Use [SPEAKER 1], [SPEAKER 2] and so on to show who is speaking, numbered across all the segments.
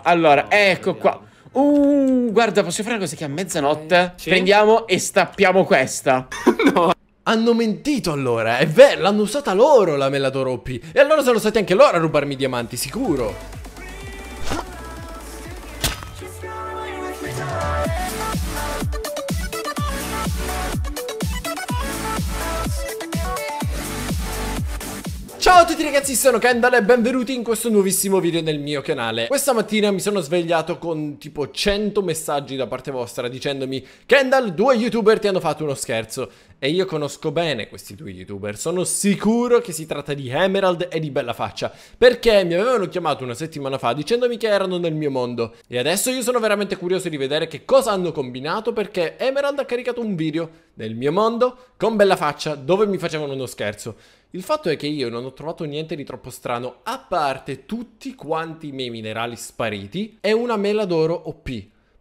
[SPEAKER 1] qua, allora, ecco qua. Uh, guarda, posso fare una cosa che a mezzanotte
[SPEAKER 2] sì. prendiamo e stappiamo questa. no. Hanno mentito allora, è vero, l'hanno usata loro la mela d'Oropi. E allora sono stati anche loro a rubarmi i diamanti, sicuro. Ciao a tutti ragazzi, sono Kendall e benvenuti in questo nuovissimo video nel mio canale Questa mattina mi sono svegliato con tipo 100 messaggi da parte vostra dicendomi Kendall, due youtuber ti hanno fatto uno scherzo E io conosco bene questi due youtuber, sono sicuro che si tratta di Emerald e di Bella Faccia Perché mi avevano chiamato una settimana fa dicendomi che erano nel mio mondo E adesso io sono veramente curioso di vedere che cosa hanno combinato perché Emerald ha caricato un video nel mio mondo con Bella Faccia dove mi facevano uno scherzo il fatto è che io non ho trovato niente di troppo strano, a parte tutti quanti i miei minerali spariti è una mela d'oro OP.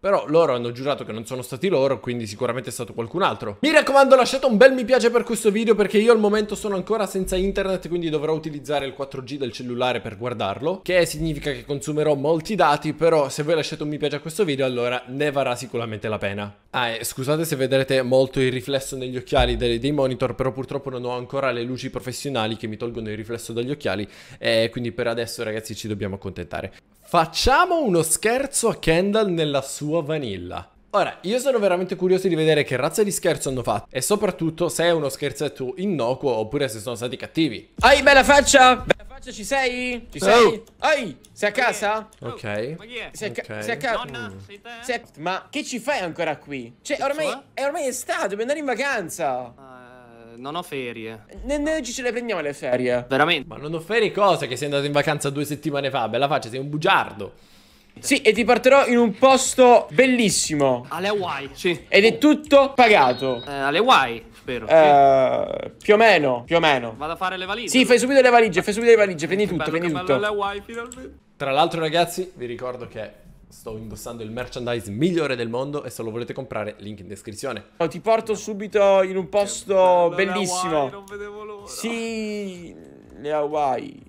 [SPEAKER 2] Però loro hanno giurato che non sono stati loro, quindi sicuramente è stato qualcun altro. Mi raccomando lasciate un bel mi piace per questo video perché io al momento sono ancora senza internet, quindi dovrò utilizzare il 4G del cellulare per guardarlo, che significa che consumerò molti dati, però se voi lasciate un mi piace a questo video allora ne varrà sicuramente la pena. Ah, e scusate se vedrete molto il riflesso negli occhiali dei, dei monitor, però purtroppo non ho ancora le luci professionali che mi tolgono il riflesso dagli occhiali, e quindi per adesso ragazzi ci dobbiamo accontentare. Facciamo uno scherzo a Kendall nella sua vanilla. Ora, io sono veramente curioso di vedere che razza di scherzo hanno fatto e soprattutto se è uno scherzetto innocuo oppure se sono stati cattivi. Ehi, bella faccia! Bella
[SPEAKER 1] faccia, ci sei? Ci sei? Ehi, oh. sei a casa?
[SPEAKER 2] Ok. Oh, ma chi è? Sei, a, casa? Nonna, mm.
[SPEAKER 3] sei
[SPEAKER 1] te? Sei Ma che ci fai ancora qui? Cioè, ormai è, ormai estate, dobbiamo andare in vacanza. Ah
[SPEAKER 3] non ho ferie.
[SPEAKER 1] Ne, noi ci ce le prendiamo le ferie. Veramente?
[SPEAKER 2] Ma non ho ferie cosa? Che sei andato in vacanza due settimane fa, bella faccia, sei un bugiardo. Sì, e ti porterò in un posto bellissimo. Alle Hawaii, sì.
[SPEAKER 1] Ed è tutto pagato. Eh, alle Hawaii, spero. Eh, sì. Più o meno, più o meno.
[SPEAKER 3] Vado a fare le valigie. Sì, fai
[SPEAKER 2] subito le valigie, fai subito le valigie, prendi tutto, prendi tutto. Alle
[SPEAKER 3] Hawaii, finalmente.
[SPEAKER 2] Tra l'altro ragazzi vi ricordo che sto indossando il merchandise migliore del mondo e se lo volete comprare, link in descrizione. Oh, ti porto subito in un posto cioè, bellissimo. Hawaii, non vedevo l'ora.
[SPEAKER 1] Sì, le Hawaii.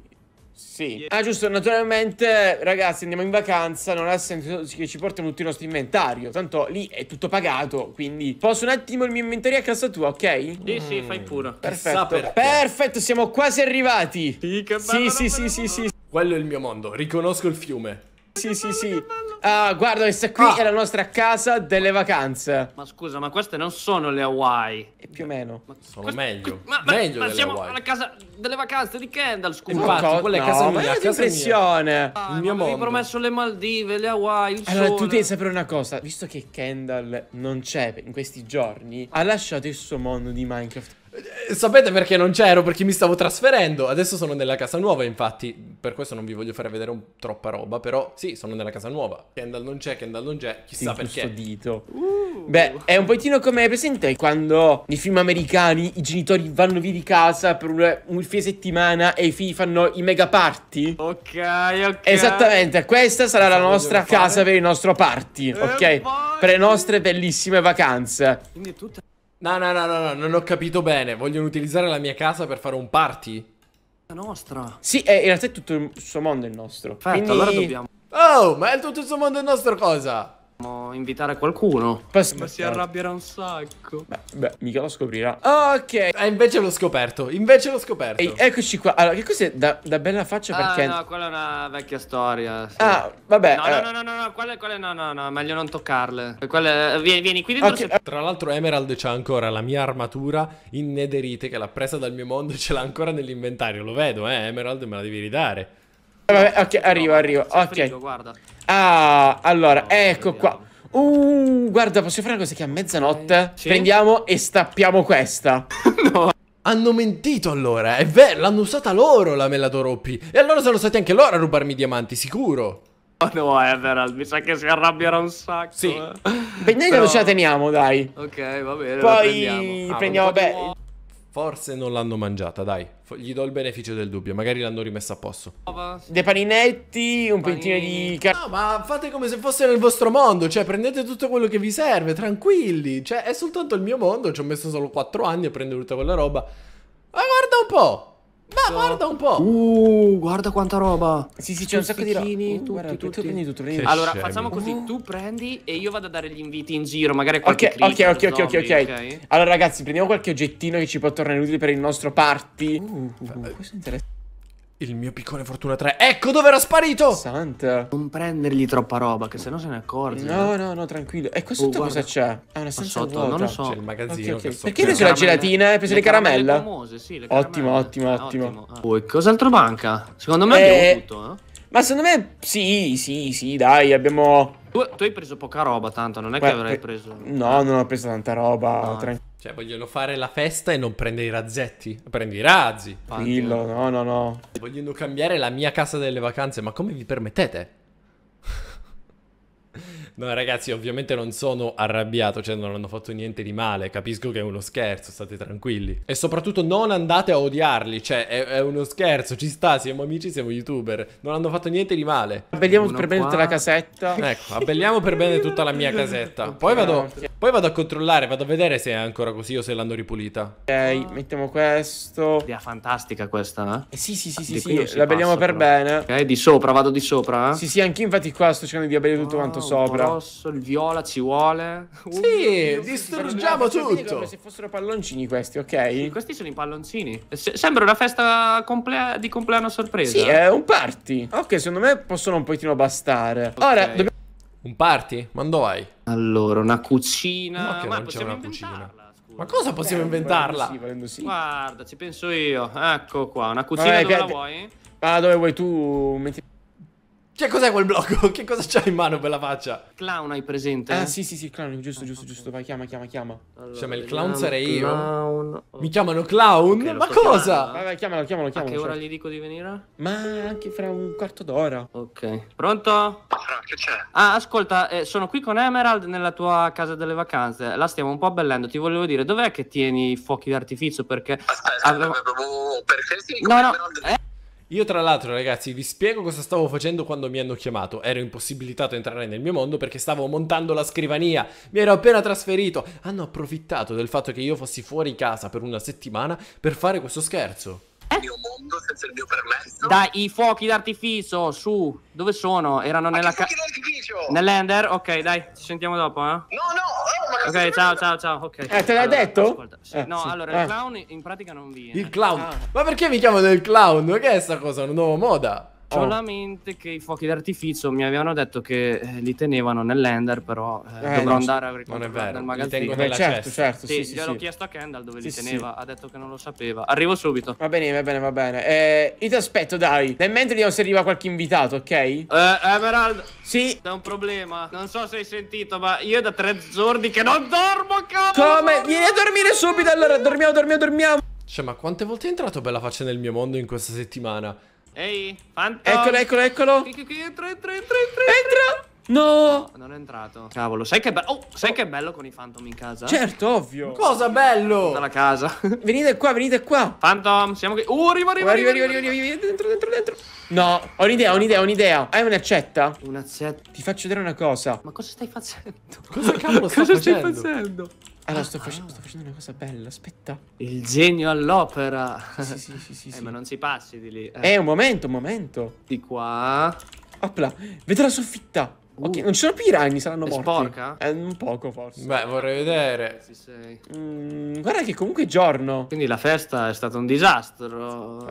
[SPEAKER 1] Sì. Ah, giusto, naturalmente, ragazzi, andiamo in vacanza. Non ha senso che ci portano tutto il nostro inventario. Tanto lì è tutto pagato. Quindi posso un attimo il mio inventario a casa tua, ok? Sì, mm. sì, fai mm. pure. Perfetto.
[SPEAKER 2] Perfetto, siamo quasi arrivati. Sì, che bello, sì, sì, sì, sì, sì. Quello è il mio mondo, riconosco il fiume.
[SPEAKER 1] Sì, sì, sì. Ah, guarda, questa qui ah. è la nostra casa delle vacanze.
[SPEAKER 3] Ma scusa, ma queste non sono le Hawaii. E più o meno. Ma, sono queste, meglio. Ma, ma, meglio ma siamo Hawaii. alla casa delle vacanze di Kendall, scusa. Infatti, no, quella è casa no, mia. Ma che
[SPEAKER 1] impressione. Ah, il mio mondo. Mi hai
[SPEAKER 3] promesso le Maldive, le Hawaii, il Allora, sole. tu
[SPEAKER 1] devi sapere una cosa. Visto che Kendall non c'è in questi giorni, ha lasciato il suo mondo di Minecraft
[SPEAKER 2] eh, sapete perché non c'ero? Perché mi stavo trasferendo. Adesso sono nella casa nuova, infatti. Per questo non vi voglio fare vedere un... troppa roba. Però sì, sono nella casa nuova. Kendall non c'è, Kendall non c'è. Chissà perché. Dito. Uh. Beh,
[SPEAKER 1] è un pochettino come presente quando nei film americani i genitori vanno via di casa per un, un fine settimana e i figli fanno i mega party. Ok,
[SPEAKER 3] ok.
[SPEAKER 1] Esattamente, questa sarà Cosa la nostra casa fare? per il nostro party. Eh, ok? Eh, per le nostre bellissime
[SPEAKER 2] vacanze. Quindi è tutta. No, no, no, no, no, non ho capito bene. Vogliono utilizzare la mia casa per fare un party?
[SPEAKER 3] La nostra.
[SPEAKER 1] Sì, è, eh, in realtà è tutto il suo mondo il nostro. Perfetto, Quindi... allora dobbiamo...
[SPEAKER 2] Oh, ma è tutto il suo mondo il nostro cosa? invitare qualcuno. Pes- ma si
[SPEAKER 3] arrabbierà un sacco. Beh,
[SPEAKER 2] beh, mica lo scoprirà. Ok. E eh, invece l'ho scoperto. Invece l'ho
[SPEAKER 3] scoperto. Ehi,
[SPEAKER 1] eccoci qua. Allora, che cos'è da, da bella faccia? Ah, perché. No,
[SPEAKER 3] quella è una vecchia storia. Sì. Ah, vabbè. No, eh... no, no, no, no, no. Quelle, quelle no, no, no.
[SPEAKER 2] Meglio non toccarle. Quelle, vieni, vieni qui dentro. Okay. Se... Eh. Tra l'altro, Emerald c'ha ancora la mia armatura in nederite, che l'ha presa dal mio mondo. Ce l'ha ancora nell'inventario. Lo vedo, eh, Emerald, me la devi ridare. Eh, vabbè, ok, arrivo, arrivo. Ok. Frigo, guarda.
[SPEAKER 1] Ah, allora, no, ecco qua. Uh, guarda, posso fare una cosa che a
[SPEAKER 2] mezzanotte eh, sì. prendiamo e stappiamo questa. no. Hanno mentito allora, è vero, l'hanno usata loro la mela d'Oropi. E allora sono stati anche loro a rubarmi i diamanti, sicuro.
[SPEAKER 3] Oh no, Everald, mi sa che si arrabbierà un sacco. Sì. Eh.
[SPEAKER 2] Beh, Però... non ce la teniamo, dai.
[SPEAKER 3] Ok, va bene. Poi prendiamo, ah, prendiamo beh,
[SPEAKER 2] Forse non l'hanno mangiata, dai. Gli do il beneficio del dubbio, magari l'hanno rimessa a posto. Dei paninetti, un Panini. pentino di... No, ma fate come se fosse nel vostro mondo, cioè prendete tutto quello che vi serve, tranquilli. Cioè, è soltanto il mio mondo, ci ho messo solo 4 anni a prendere tutta quella roba. Ma guarda un po'! Ma guarda un po'.
[SPEAKER 3] Uh, guarda quanta roba.
[SPEAKER 2] Sì, sì, c'è un sacco di roba. Uh, tutti, guarda,
[SPEAKER 1] tutti. Tu Allora, scemi. facciamo
[SPEAKER 3] così, uh-huh. tu prendi e io vado a dare gli inviti in giro, magari qualche Ok, clip, ok, ok, zombie, okay, ok, ok.
[SPEAKER 1] Allora, ragazzi, prendiamo qualche oggettino che ci può tornare utile per il nostro party. Uh, uh, uh questo è interessante. Il mio piccone Fortuna 3. Ecco dove era sparito! Santa. Non prendergli troppa roba, che sennò se ne accorge. No, no, no, tranquillo. E qua sotto oh, cosa c'è? È una stanza sotto, vuota. non lo
[SPEAKER 3] so. C'è il magazzino okay, okay. Perché hai preso la gelatina? Hai preso le, le caramelle? Famose, sì, le caramelle. Ottimo, eh, ottimo, ottimo. Poi, oh, cos'altro manca? Secondo me eh, abbiamo tutto, eh? Ma secondo me, sì, sì, sì, dai, abbiamo... Tu, tu hai preso poca roba, tanto, non è Beh, che avrei preso... No, non ho
[SPEAKER 1] preso tanta roba, no. tranquillo.
[SPEAKER 2] Cioè, vogliono fare la festa e non prendere i razzetti. Prendi i razzi. Tranquillo, no, no, no. Vogliono cambiare la mia casa delle vacanze, ma come vi permettete? No, ragazzi, ovviamente non sono arrabbiato, cioè non hanno fatto niente di male. Capisco che è uno scherzo, state tranquilli. E soprattutto non andate a odiarli, cioè è, è uno scherzo, ci sta, siamo amici, siamo youtuber. Non hanno fatto niente di male. Abbelliamo Uno per bene qua. tutta la casetta. Ecco, abbelliamo per bene tutta la mia casetta. Poi vado, poi vado a controllare, vado a vedere se è ancora così o se l'hanno ripulita.
[SPEAKER 1] Ok, mettiamo questo. Idea fantastica
[SPEAKER 3] questa, eh? Eh, sì, sì, sì, ah, sì, Di sì. L'abbelliamo per però. bene. Ok, di sopra, vado di sopra, eh? Sì, sì,
[SPEAKER 1] anch'io infatti qua sto cercando di abbellire tutto quanto ah, sopra rosso, il viola ci vuole. Sì, uh, distruggiamo tutto. Come se fossero palloncini questi, ok? Sì, questi sono i palloncini. Se sembra una festa comple di compleanno sorpresa. Sì, è un party. Ok, secondo me possono un pochino
[SPEAKER 3] bastare. Okay. Ora dobbiamo...
[SPEAKER 2] Un party? Ma dove hai?
[SPEAKER 3] Allora, una cucina. Ma che Ma non c'è una cucina. Ma cosa possiamo eh, inventarla? Sì, valendo sì. Guarda, ci penso io. Ecco qua, una cucina Vabbè, dove la vuoi?
[SPEAKER 1] Ah, dove vuoi tu? Metti... Cioè, cos'è quel blocco? Che cosa c'ha in mano per la faccia? Clown hai presente? Ah, sì,
[SPEAKER 3] sì, sì, clown, giusto,
[SPEAKER 1] ah, giusto, giusto. Vai, chiama, chiama, chiama. Allora, cioè, ma il clown sarei io.
[SPEAKER 2] Clown. Mi chiamano clown? Okay, ma cosa?
[SPEAKER 1] Chiamando. Vai,
[SPEAKER 3] chiamalo, chiamalo, chiamalo. A che ora cioè. gli dico di venire? Ma anche fra un quarto d'ora. Ok. Pronto? Che c'è? Ah, ascolta, eh, sono qui con Emerald nella tua casa delle vacanze. La stiamo un po' abbellendo. Ti volevo dire, dov'è che tieni i fuochi d'artificio? Perché... Aspetta, avevo... perché sì, no,
[SPEAKER 2] no, Emerald... Eh, io tra l'altro ragazzi vi spiego cosa stavo facendo quando mi hanno chiamato, ero impossibilitato a entrare nel mio mondo perché stavo montando la scrivania, mi ero appena trasferito, hanno approfittato del fatto che io fossi fuori casa per una settimana per fare questo scherzo.
[SPEAKER 3] Eh? Il mio mondo senza
[SPEAKER 2] il mio permesso. Dai, i fuochi d'artificio, su, dove sono?
[SPEAKER 3] Erano Ma nella... Fuochi d'artificio! Nell'ender? Ok, dai, ci sentiamo dopo, eh? No, no! Ok, ciao, ciao, ciao. ok. Eh, te l'hai allora, detto? eh, no, sì. allora eh. il clown in pratica non
[SPEAKER 2] viene. Il clown? Ah. Ma perché mi chiamano il clown? Che è sta cosa? Una nuova moda?
[SPEAKER 3] Solamente oh. che i fuochi
[SPEAKER 2] d'artificio
[SPEAKER 3] mi avevano detto che eh, li tenevano nell'ender, però eh, eh, dovrò andare a ricontrollare nel magazzino. Beh, certo, cesta. certo. Sì, sì, gliel'ho sì. chiesto a Kendall dove sì, li teneva, sì. ha detto che non lo sapeva. Arrivo subito. Va bene,
[SPEAKER 1] va bene, va bene. Eh, io ti aspetto, dai. Nel mentre vediamo se arriva qualche invitato, ok? Eh,
[SPEAKER 3] Emerald. Sì. C'è un problema. Non so se hai sentito, ma io da tre giorni che non dormo,
[SPEAKER 2] cavolo. Come? Vieni a dormire subito allora. Dormiamo, dormiamo, dormiamo. Cioè, ma quante volte è entrato Bella Faccia nel mio mondo in questa settimana? Ehi, Phantom. Eccolo, eccolo, eccolo.
[SPEAKER 3] entra, entra, entra, entra. Entra.
[SPEAKER 2] No! Non è entrato. Cavolo, sai che bello. Oh, sai oh. che bello con i Phantom in
[SPEAKER 3] casa? Certo,
[SPEAKER 1] ovvio. Cosa bello! Dalla casa. venite qua, venite qua. Phantom, siamo qui.
[SPEAKER 3] Uh, arriva, arriva, arriva, arriva, arriva, arriva, arriva. dentro, dentro, dentro.
[SPEAKER 1] No, ho un'idea, ho un'idea, ho un'idea. Hai un'accetta?
[SPEAKER 3] Un'accetta. Ti faccio vedere una cosa. Ma cosa stai facendo? Cosa cavolo cosa stai facendo? Allora, ah, sto, fac ah. sto, facendo una cosa bella, aspetta. Il genio all'opera. Sì, sì, sì, sì, eh, ma non si passi di lì. Eh. eh. un
[SPEAKER 1] momento, un momento.
[SPEAKER 3] Di qua. Oppla,
[SPEAKER 1] vedo la soffitta. Uh. Ok, non ci sono più i ragni, saranno È morti. sporca? Eh, un poco
[SPEAKER 3] forse. Beh, vorrei
[SPEAKER 1] vedere.
[SPEAKER 2] Eh, mm, guarda che comunque è giorno. Quindi la festa è stata un disastro. Uh...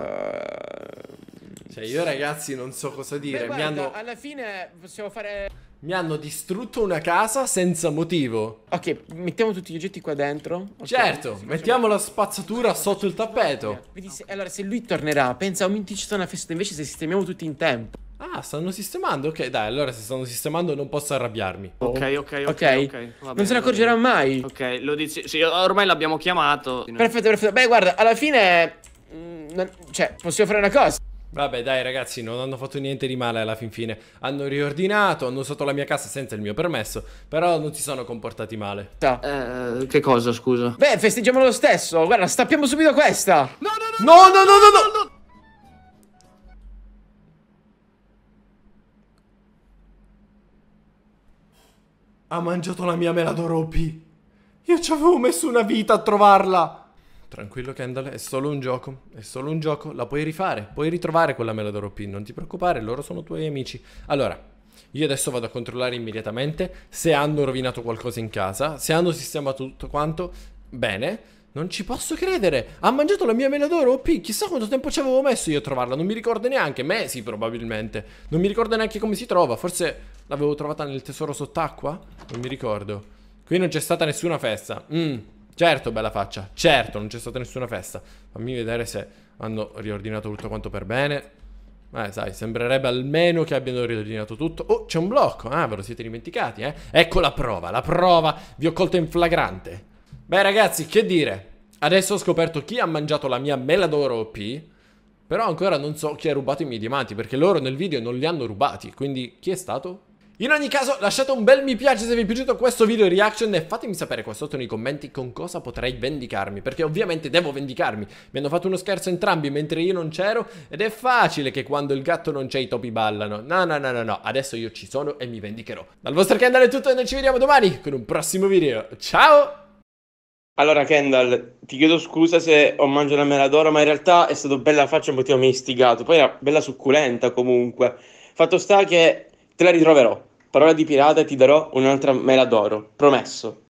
[SPEAKER 2] Cioè, io ragazzi non so cosa dire. Beh, guarda, hanno...
[SPEAKER 1] alla fine possiamo fare...
[SPEAKER 2] Mi hanno distrutto una casa senza motivo. Ok, mettiamo tutti gli oggetti qua dentro. Okay. Certo, mettiamo la spazzatura sotto il tappeto.
[SPEAKER 1] Vedi, se, allora, se
[SPEAKER 2] lui tornerà, pensa, oh, minchia, ci sta una festa. Invece se sistemiamo tutti in tempo. Ah, stanno sistemando? Ok, dai, allora se stanno sistemando non posso arrabbiarmi. Ok, ok, ok. okay. okay. Bene, non se ne accorgerà mai. Ok, lo dici. Sì, ormai l'abbiamo chiamato. Perfetto, perfetto. Beh, guarda, alla fine...
[SPEAKER 1] Mh, mm, non... Cioè, possiamo fare una cosa.
[SPEAKER 2] Vabbè, dai, ragazzi, non hanno fatto niente di male alla fin fine. Hanno riordinato, hanno usato la mia casa senza il mio permesso, però non si sono comportati male. Eh,
[SPEAKER 3] che cosa, scusa? Beh,
[SPEAKER 2] festeggiamo lo stesso. Guarda, stappiamo subito questa. No, no, no, no, no, no, no, no, no. no, no. Ha mangiato la mia mela d'oropi. Io ci avevo messo una vita a trovarla. Tranquillo Kendall, è solo un gioco, è solo un gioco, la puoi rifare, puoi ritrovare quella mela d'oro pin, non ti preoccupare, loro sono tuoi amici. Allora, io adesso vado a controllare immediatamente se hanno rovinato qualcosa in casa, se hanno sistemato tutto quanto, bene. Non ci posso credere, ha mangiato la mia mela d'oro, OP, chissà quanto tempo ci avevo messo io a trovarla, non mi ricordo neanche, mesi probabilmente. Non mi ricordo neanche come si trova, forse l'avevo trovata nel tesoro sott'acqua? Non mi ricordo. Qui non c'è stata nessuna festa, mmm. Certo, bella faccia. Certo, non c'è stata nessuna festa. Fammi vedere se hanno riordinato tutto quanto per bene. Eh, sai, sembrerebbe almeno che abbiano riordinato tutto. Oh, c'è un blocco. Ah, ve lo siete dimenticati, eh? Ecco la prova, la prova. Vi ho colto in flagrante. Beh, ragazzi, che dire? Adesso ho scoperto chi ha mangiato la mia mela d'oro OP. Però ancora non so chi ha rubato i miei diamanti, perché loro nel video non li hanno rubati. Quindi, chi è stato? In ogni caso lasciate un bel mi piace se vi è piaciuto questo video reaction e fatemi sapere qua sotto nei commenti con cosa potrei vendicarmi perché ovviamente devo vendicarmi mi hanno fatto uno scherzo entrambi mentre io non c'ero ed è facile che quando il gatto non c'è i topi ballano no no no no no adesso io ci sono e mi vendicherò dal vostro Kendall è tutto e noi ci vediamo domani con un prossimo video ciao allora Kendall ti chiedo scusa se ho mangiato la mela d'oro ma in realtà è stato
[SPEAKER 1] bella faccia un po' ti ho istigato poi era bella succulenta comunque fatto sta che te la ritroverò Parola di pirata e ti darò un'altra mela d'oro, promesso.